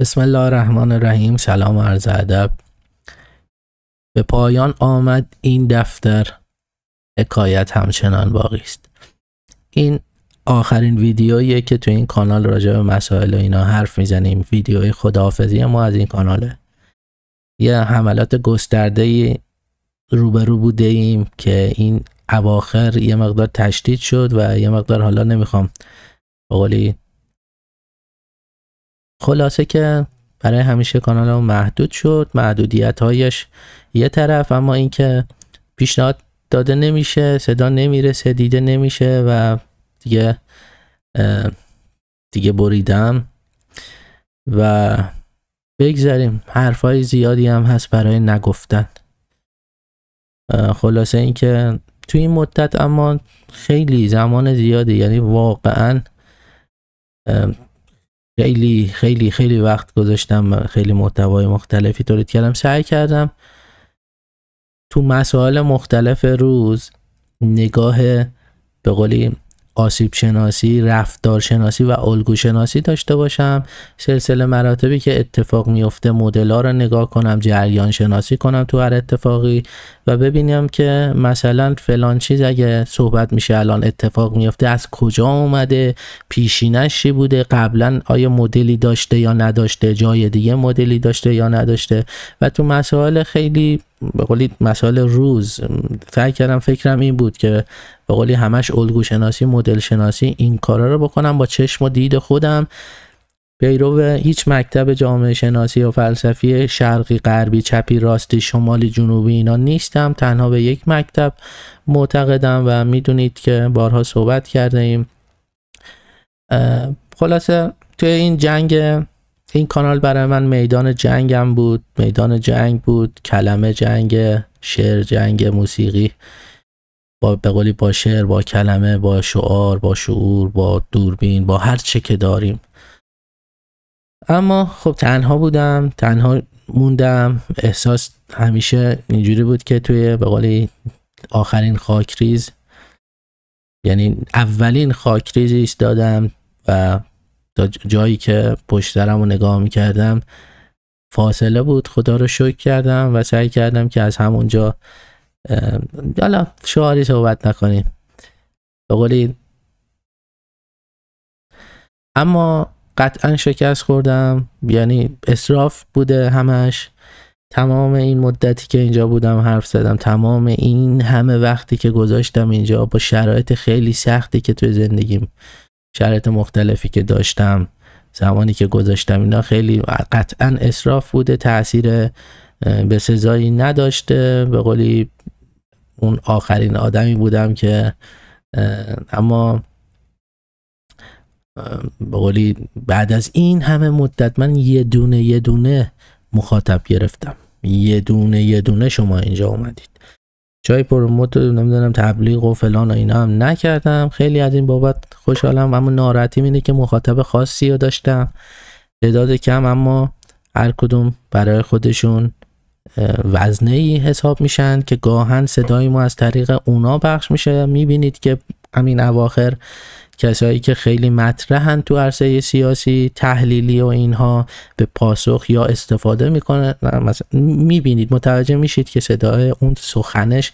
بسم الله الرحمن الرحیم سلام و عرض ادب به پایان آمد این دفتر حکایت همچنان باقی است این آخرین ویدیویی که تو این کانال راجع به مسائل و اینا حرف میزنیم ویدیوی خداحافظی ما از این کاناله یه حملات گسترده روبرو بوده ایم که این اواخر یه مقدار تشدید شد و یه مقدار حالا نمیخوام بقولی خلاصه که برای همیشه ها محدود شد محدودیت هایش یه طرف اما اینکه پیشنهاد داده نمیشه صدا نمیرسه دیده نمیشه و دیگه دیگه بریدم و بگذاریم حرفای زیادی هم هست برای نگفتن خلاصه اینکه تو این مدت اما خیلی زمان زیادی یعنی واقعا خیلی خیلی خیلی وقت گذاشتم خیلی محتوای مختلفی تولید کردم سعی کردم تو مسائل مختلف روز نگاه به قولی آسیب شناسی، رفتار شناسی و الگو شناسی داشته باشم سلسله مراتبی که اتفاق میفته مدل رو نگاه کنم جریان شناسی کنم تو هر اتفاقی و ببینم که مثلا فلان چیز اگه صحبت میشه الان اتفاق میفته از کجا اومده پیشینش چی بوده قبلا آیا مدلی داشته یا نداشته جای دیگه مدلی داشته یا نداشته و تو مسائل خیلی به روز فکر کردم فکرم این بود که به قولی همش الگو شناسی مدل شناسی این کارا رو بکنم با چشم و دید خودم پیرو هیچ مکتب جامعه شناسی و فلسفی شرقی غربی چپی راستی شمالی جنوبی اینا نیستم تنها به یک مکتب معتقدم و میدونید که بارها صحبت کرده ایم خلاصه توی این جنگ این کانال برای من میدان جنگم بود میدان جنگ بود کلمه جنگ شعر جنگ موسیقی با با شعر با کلمه با شعار با شعور با دوربین با هر چه که داریم اما خب تنها بودم تنها موندم احساس همیشه اینجوری بود که توی به آخرین خاکریز یعنی اولین است دادم و تا جایی که پشت رو نگاه میکردم فاصله بود خدا رو شکر کردم و سعی کردم که از همونجا حالا شعاری صحبت نکنیم به اما قطعا شکست خوردم یعنی اصراف بوده همش تمام این مدتی که اینجا بودم حرف زدم تمام این همه وقتی که گذاشتم اینجا با شرایط خیلی سختی که توی زندگیم شرایط مختلفی که داشتم زمانی که گذاشتم اینا خیلی قطعا اصراف بوده تاثیر به سزایی نداشته به قولی اون آخرین آدمی بودم که اما به قولی بعد از این همه مدت من یه دونه یه دونه مخاطب گرفتم یه دونه یه دونه شما اینجا اومدید چای پروموت رو نمیدونم تبلیغ و فلان و اینا هم نکردم خیلی از این بابت خوشحالم اما ناراحتیم اینه که مخاطب خاصی رو داشتم تعداد کم اما هر کدوم برای خودشون وزنه ای حساب میشن که گاهن صدای ما از طریق اونا پخش میشه میبینید که همین اواخر کسایی که خیلی مطرحن تو عرصه سیاسی تحلیلی و اینها به پاسخ یا استفاده میکنن مثلا میبینید متوجه میشید که صدای اون سخنش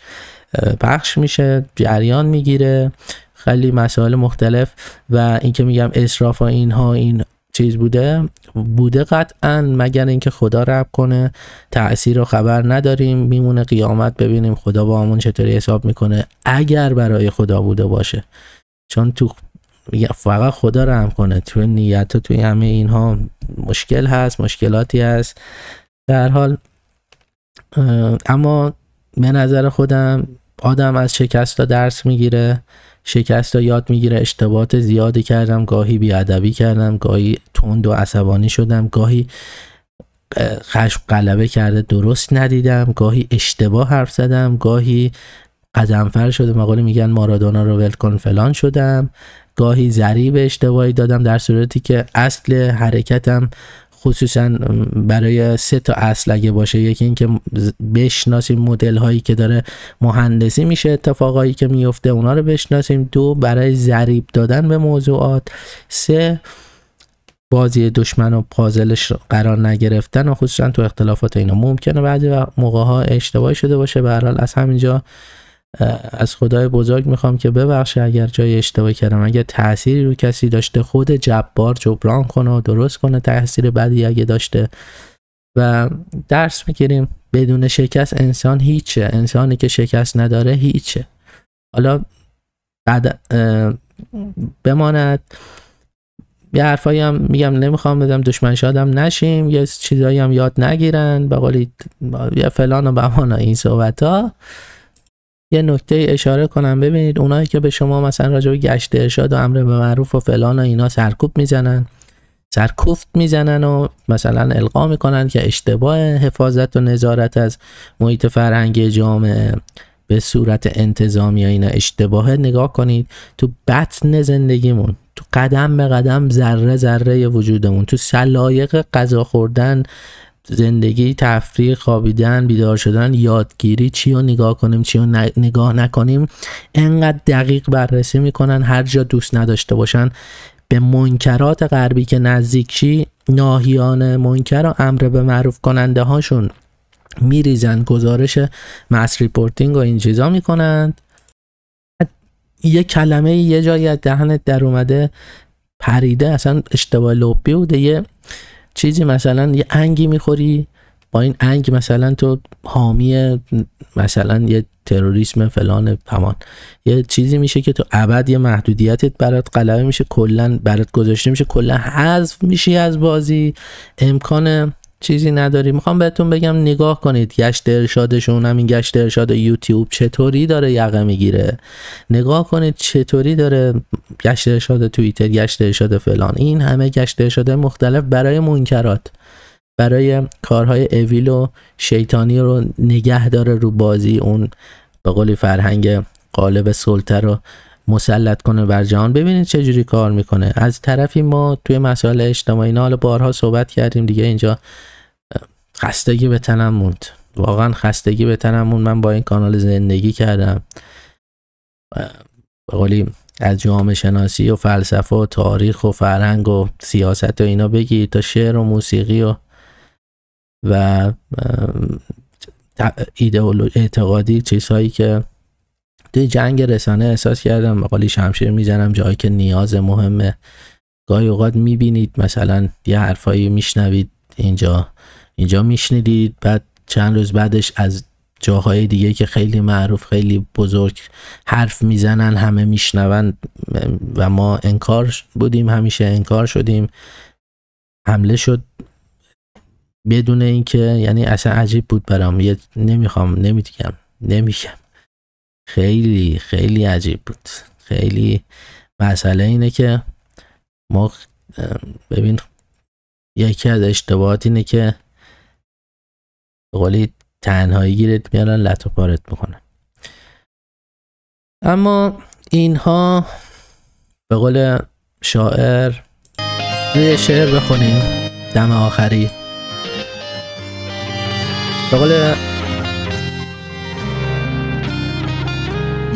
پخش میشه جریان میگیره خیلی مسائل مختلف و اینکه میگم اسراف و اینها این چیز بوده بوده قطعا مگر اینکه خدا رب کنه تاثیر رو خبر نداریم میمونه قیامت ببینیم خدا با همون چطوری حساب میکنه اگر برای خدا بوده باشه چون تو فقط خدا رحم کنه تو نیت و توی همه اینها مشکل هست مشکلاتی هست در حال اما به نظر خودم آدم از شکست درس میگیره شکست رو یاد میگیره اشتباهات زیادی کردم گاهی بیادبی کردم گاهی تند و عصبانی شدم گاهی خشم غلبه کرده درست ندیدم گاهی اشتباه حرف زدم گاهی قدمفر شده مقاله میگن مارادونا رو ولکن کن فلان شدم گاهی ذریب اشتباهی دادم در صورتی که اصل حرکتم خصوصا برای سه تا اصل اگه باشه یکی اینکه بشناسیم مدل هایی که داره مهندسی میشه اتفاقایی که میفته اونا رو بشناسیم دو برای ضریب دادن به موضوعات سه بازی دشمن و پازلش قرار نگرفتن و خصوصا تو اختلافات اینا ممکنه بعضی موقع ها اشتباهی شده باشه به از همینجا از خدای بزرگ میخوام که ببخشه اگر جای اشتباه کردم اگر تأثیری رو کسی داشته خود جبار جبران کنه و درست کنه تاثیر بدی اگه داشته و درس میگیریم بدون شکست انسان هیچه انسانی که شکست نداره هیچه حالا بعد بماند یه حرفایی هم میگم نمیخوام بدم دشمن شادم نشیم یه چیزایی هم یاد نگیرن به قولی یه فلان و بمانا این صحبت ها یه نکته اشاره کنم ببینید اونایی که به شما مثلا راجع به گشت ارشاد و امر به معروف و فلان و اینا سرکوب میزنن سرکوفت میزنن و مثلا القا میکنن که اشتباه حفاظت و نظارت از محیط فرهنگی جامعه به صورت انتظامی اینا اشتباهه نگاه کنید تو بطن زندگیمون تو قدم به قدم ذره ذره وجودمون تو سلایق غذا خوردن زندگی تفریح خوابیدن بیدار شدن یادگیری چی رو نگاه کنیم چی رو نگاه نکنیم انقدر دقیق بررسی میکنن هر جا دوست نداشته باشن به منکرات غربی که نزدیکی ناهیان منکر و امر به معروف کننده هاشون میریزن گزارش مس ریپورتینگ و این چیزا میکنند یه کلمه یه جایی از دهنت در اومده پریده اصلا اشتباه لبی بوده یه چیزی مثلا یه انگی میخوری با این انگ مثلا تو حامی مثلا یه تروریسم فلان تمام یه چیزی میشه که تو ابد یه محدودیتت برات قلبه میشه کلا برات گذاشته میشه کلا حذف میشی از بازی امکان چیزی نداری میخوام بهتون بگم نگاه کنید گشت ارشادشون همین گشت ارشاد یوتیوب چطوری داره یقه میگیره نگاه کنید چطوری داره گشت ارشاد توییتر گشت ارشاد فلان این همه گشت ارشاد مختلف برای منکرات برای کارهای اویل و شیطانی رو نگه داره رو بازی اون به قولی فرهنگ قالب سلطه رو مسلط کنه بر جهان ببینید چه جوری کار میکنه از طرفی ما توی مسائل اجتماعی حالا بارها صحبت کردیم دیگه اینجا خستگی به تنم موند واقعا خستگی به تنم موند من با این کانال زندگی کردم قولی از جامعه شناسی و فلسفه و تاریخ و فرهنگ و سیاست و اینا بگی تا شعر و موسیقی و و ایدئولوژی اعتقادی چیزهایی که جنگ رسانه احساس کردم مقالی شمشیر میزنم جایی که نیاز مهمه گاهی اوقات میبینید مثلا یه حرفایی میشنوید اینجا اینجا میشنیدید بعد چند روز بعدش از جاهای دیگه که خیلی معروف خیلی بزرگ حرف میزنن همه میشنون و ما انکار بودیم همیشه انکار شدیم حمله شد بدون اینکه یعنی اصلا عجیب بود برام یه نمیخوام نمیدیگم نمیگم خیلی خیلی عجیب بود خیلی مسئله اینه که ما ببین یکی از اشتباهات اینه که قولی تنهایی گیرت میارن لطو و پارت میکنن اما اینها به قول شاعر یه شعر بخونیم دم آخری به قول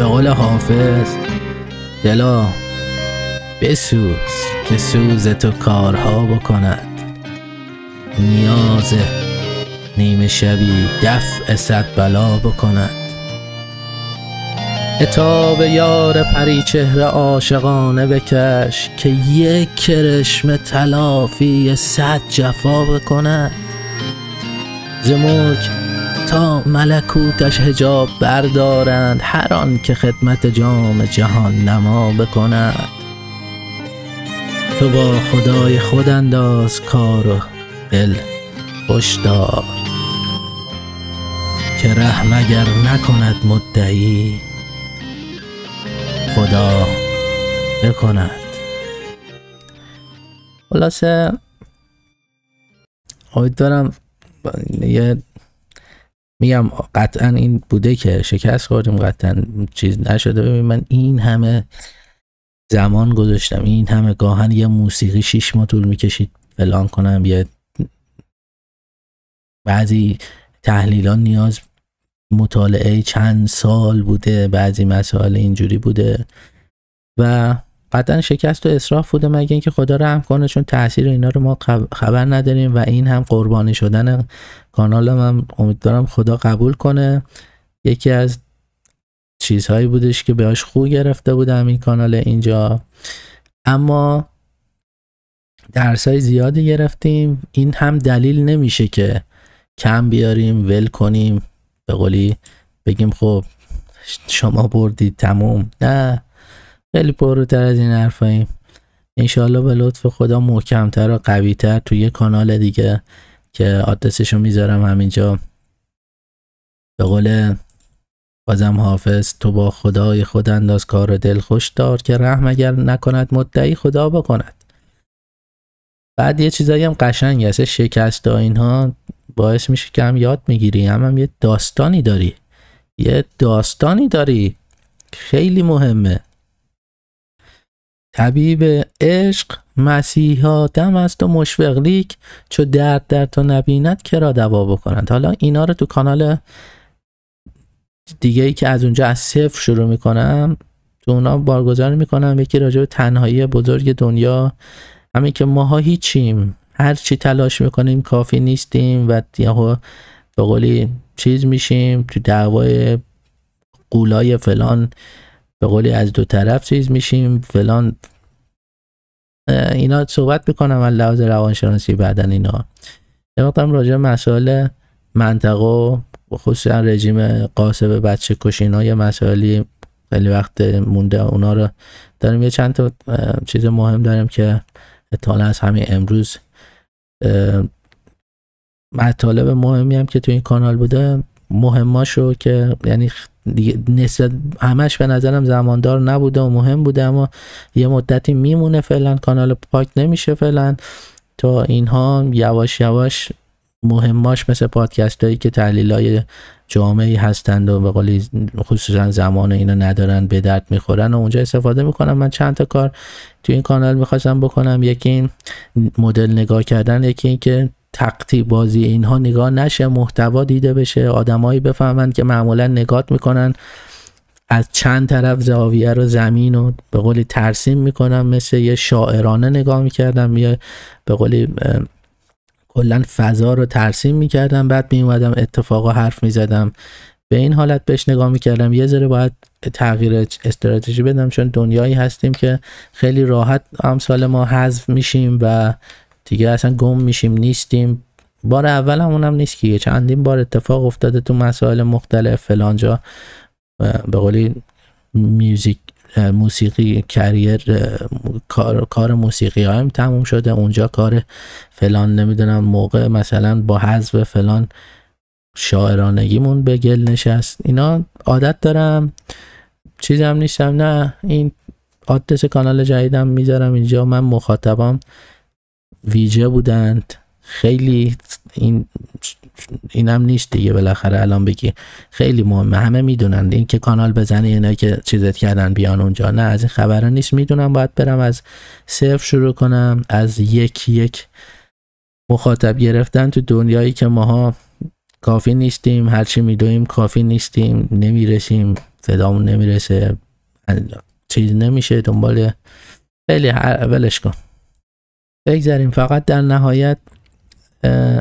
به قول حافظ دلا بسوز که سوز تو کارها بکند نیاز نیمه شبی دفع صد بلا بکند اتاب یار پری چهره عاشقانه بکش که یک کرشم تلافی صد جفا بکند زمورک تا ملکوتش هجاب بردارند هر آن که خدمت جام جهان نما بکند تو با خدای خود انداز کار و دل خوش که رحم اگر نکند مدعی خدا بکند خلاصه امیدوارم یه میگم قطعا این بوده که شکست خوردیم قطعا چیز نشده ببین من این همه زمان گذاشتم این همه گاهن یه موسیقی شیش ماه طول میکشید فلان کنم یه بعضی تحلیلان نیاز مطالعه چند سال بوده بعضی مسائل اینجوری بوده و قطعا شکست و اصراف بوده مگه اینکه خدا رحم کنه چون تاثیر اینا رو ما خب- خبر نداریم و این هم قربانی شدن کانالم هم امیدوارم خدا قبول کنه یکی از چیزهایی بودش که بهش خوب گرفته بودم این کانال اینجا اما درس های زیادی گرفتیم این هم دلیل نمیشه که کم بیاریم ول کنیم به قولی بگیم خب شما بردید تموم نه خیلی پروتر از این حرفاییم انشالله به لطف خدا محکمتر و قویتر توی یه کانال دیگه که آدرسشو میذارم همینجا به قول بازم حافظ تو با خدای خود انداز کار دل خوش دار که رحم اگر نکند مدعی خدا بکند بعد یه چیزایی هم قشنگ هست شکست و اینها باعث میشه که هم یاد میگیری هم هم یه داستانی داری یه داستانی داری خیلی مهمه طبیب عشق مسیحا دم است و مشفق لیک چو درد در تو نبیند کرا دوا بکنند حالا اینا رو تو کانال دیگه ای که از اونجا از صفر شروع میکنم تو اونا بارگذار میکنم یکی راجع به تنهایی بزرگ دنیا همین که ماها هیچیم هر چی تلاش میکنیم کافی نیستیم و یهو به قولی چیز میشیم تو دعوای قولای فلان به قولی از دو طرف چیز میشیم فلان اینا صحبت میکنم از لحاظ روانشناسی بعدا اینا یه وقتم راجع مسائل منطقه و خصوصا رژیم قاسب بچه کشینا یه مسائلی خیلی وقت مونده اونا رو داریم یه چند تا چیز مهم داریم که اطلاع از همین امروز مطالب مهمی هم که تو این کانال بوده مهماشو که یعنی دیگه نسبت همش به نظرم زماندار نبوده و مهم بوده اما یه مدتی میمونه فعلا کانال پاک نمیشه فعلا تا اینها یواش یواش مهماش مثل پادکست هایی که تحلیل های جامعه هستند و به قولی خصوصا زمان اینا اینو ندارن به درد میخورن و اونجا استفاده میکنم من چند تا کار تو این کانال میخواستم بکنم یکی این مدل نگاه کردن یکی این که تقطی بازی اینها نگاه نشه محتوا دیده بشه آدمایی بفهمند که معمولا نگات میکنن از چند طرف زاویه رو زمین رو به قولی ترسیم میکنم مثل یه شاعرانه نگاه میکردم یه به قولی کلا فضا رو ترسیم میکردم بعد میومدم اتفاقا حرف میزدم به این حالت بهش نگاه میکردم یه ذره باید تغییر استراتژی بدم چون دنیایی هستیم که خیلی راحت امسال ما حذف میشیم و دیگه اصلا گم میشیم نیستیم بار اول هم اونم نیست که چندین بار اتفاق افتاده تو مسائل مختلف فلانجا به قولی میوزیک موسیقی کریر کار, کار موسیقی هم تموم شده اونجا کار فلان نمیدونم موقع مثلا با حذف فلان شاعرانگیمون به گل نشست اینا عادت دارم چیزم نیستم نه این آدرس کانال جدیدم میذارم اینجا من مخاطبم ویژه بودند خیلی این اینم نیست دیگه بالاخره الان بگی خیلی مهمه همه میدونن این که کانال بزنه اینا که چیزت کردن بیان اونجا نه از این خبرا نیست میدونم باید برم از صفر شروع کنم از یک یک مخاطب گرفتن تو دنیایی که ماها کافی نیستیم هرچی میدویم کافی نیستیم نمیرسیم صدامون نمیرسه چیز نمیشه دنبال خیلی بله، اولش کن بگذاریم فقط در نهایت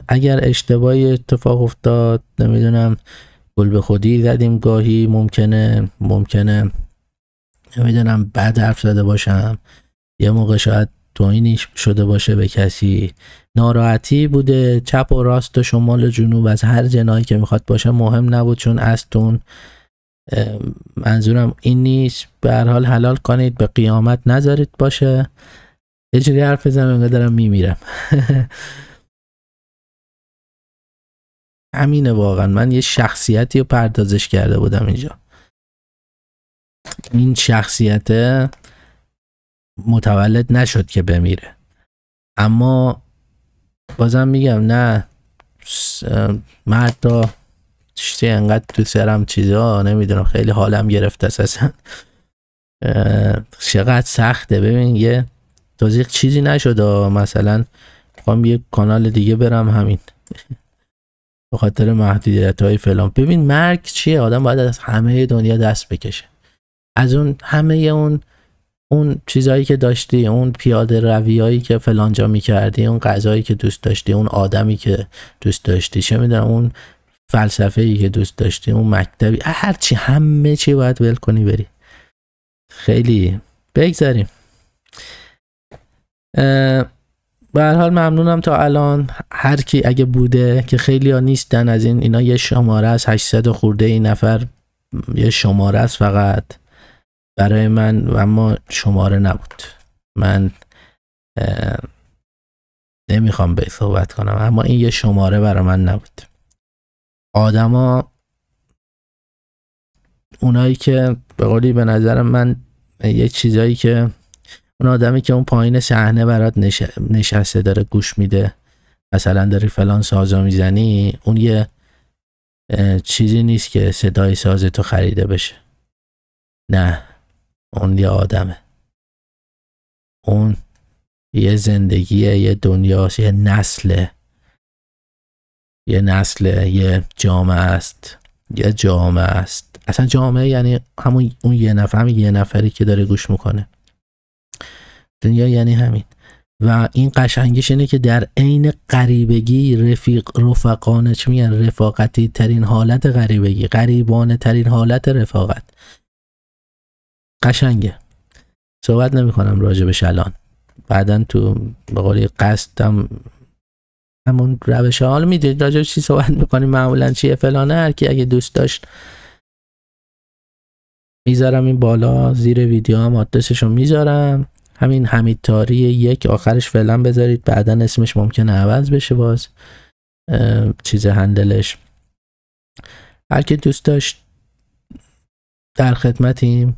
اگر اشتباهی اتفاق افتاد نمیدونم گل به خودی زدیم گاهی ممکنه ممکنه نمیدونم بد حرف زده باشم یه موقع شاید توینی شده باشه به کسی ناراحتی بوده چپ و راست و شمال و جنوب از هر جنایی که میخواد باشه مهم نبود چون تون منظورم این نیست به هر حال حلال کنید به قیامت نذارید باشه یه جوری حرف بزنم انقدر دارم میمیرم همینه واقعا من یه شخصیتی رو پردازش کرده بودم اینجا این شخصیت متولد نشد که بمیره اما بازم میگم نه مرد را چیزی انقدر تو سرم چیزا نمیدونم خیلی حالم گرفته اصلا چقدر سخته ببین یه تازیق چیزی نشده مثلا میخوام یه کانال دیگه برم همین به خاطر محدودیت های فلان ببین مرگ چیه آدم باید از همه دنیا دست بکشه از اون همه اون اون چیزهایی که داشتی اون پیاده رویایی که فلانجا میکردی اون غذایی که دوست داشتی اون آدمی که دوست داشتی چه میدونم اون فلسفه ای که دوست داشتی اون مکتبی هرچی همه چی باید ول کنی بری خیلی بگذاریم به هر حال ممنونم تا الان هر کی اگه بوده که خیلی ها نیستن از این اینا یه شماره از 800 خورده این نفر یه شماره است فقط برای من و اما شماره نبود من نمیخوام به صحبت کنم اما این یه شماره برای من نبود آدما اونایی که به قولی به نظر من یه چیزایی که اون آدمی که اون پایین صحنه برات نشسته داره گوش میده مثلا داری فلان سازا میزنی اون یه چیزی نیست که صدای ساز تو خریده بشه نه اون یه آدمه اون یه زندگیه یه دنیاست یه نسله یه نسله یه جامعه است یه جامعه است اصلا جامعه یعنی همون اون یه نفر یه نفری که داره گوش میکنه دنیا یعنی همین و این قشنگیش اینه که در عین قریبگی رفیق رفقانه چی میگن رفاقتی ترین حالت غریبگی غریبانه ترین حالت رفاقت قشنگه صحبت نمی کنم راجع به شلان بعدا تو به قولی قصدم همون روش حال میدید راجع چی صحبت میکنیم معمولا چیه فلانه هر کی اگه دوست داشت میذارم این بالا زیر ویدیو هم میزارم میذارم همین حمید تاری یک آخرش فعلا بذارید بعدا اسمش ممکنه عوض بشه باز چیز هندلش هر که دوست داشت در خدمتیم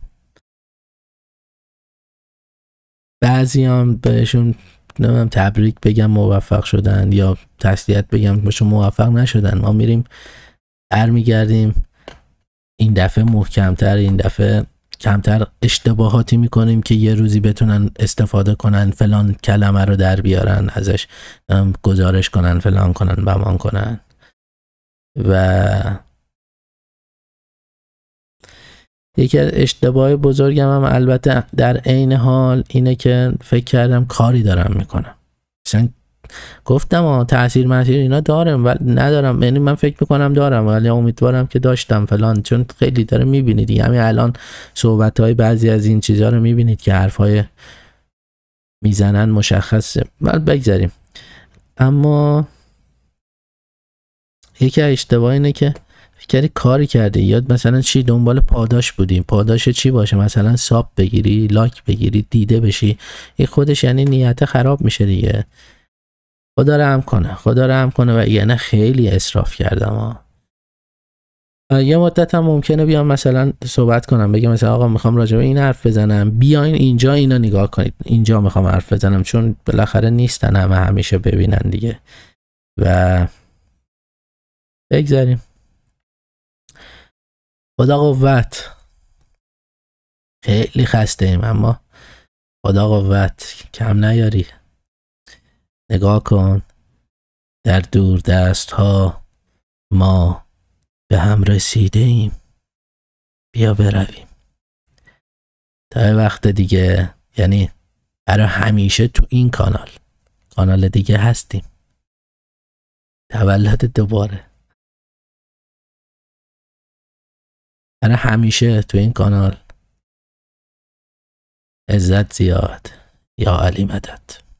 بعضی هم بهشون نمیدونم تبریک بگم موفق شدن یا تسلیت بگم بهشون موفق نشدن ما میریم برمیگردیم این دفعه محکمتر این دفعه کمتر اشتباهاتی میکنیم که یه روزی بتونن استفاده کنن فلان کلمه رو در بیارن ازش گزارش کنن فلان کنن بمان کنن و یکی از اشتباه بزرگم هم البته در عین حال اینه که فکر کردم کاری دارم میکنم گفتم آ تاثیر مسیر اینا دارم ولی ندارم یعنی من فکر میکنم دارم ولی امیدوارم که داشتم فلان چون خیلی داره میبینید دیگه یعنی همین الان صحبت های بعضی از این چیزها رو میبینید که حرف های میزنن مشخصه ولی بگذاریم اما یکی اشتباه اینه که فکری کاری کرده یاد مثلا چی دنبال پاداش بودیم پاداش چی باشه مثلا ساب بگیری لاک بگیری دیده بشی این خودش یعنی نیت خراب میشه دیگه خدا رحم کنه خدا رحم کنه و یعنی خیلی اصراف کردم ها یه مدت هم ممکنه بیام مثلا صحبت کنم بگم مثلا آقا میخوام راجع به این حرف بزنم بیاین اینجا اینا نگاه کنید اینجا میخوام حرف بزنم چون بالاخره نیستن همه همیشه ببینن دیگه و بگذاریم خدا قوت خیلی خسته ایم اما خدا قوت کم نیاری نگاه کن در دور دست ها ما به هم رسیده ایم بیا برویم تا وقت دیگه یعنی برای همیشه تو این کانال کانال دیگه هستیم تولد دوباره برای همیشه تو این کانال عزت زیاد یا علی مدد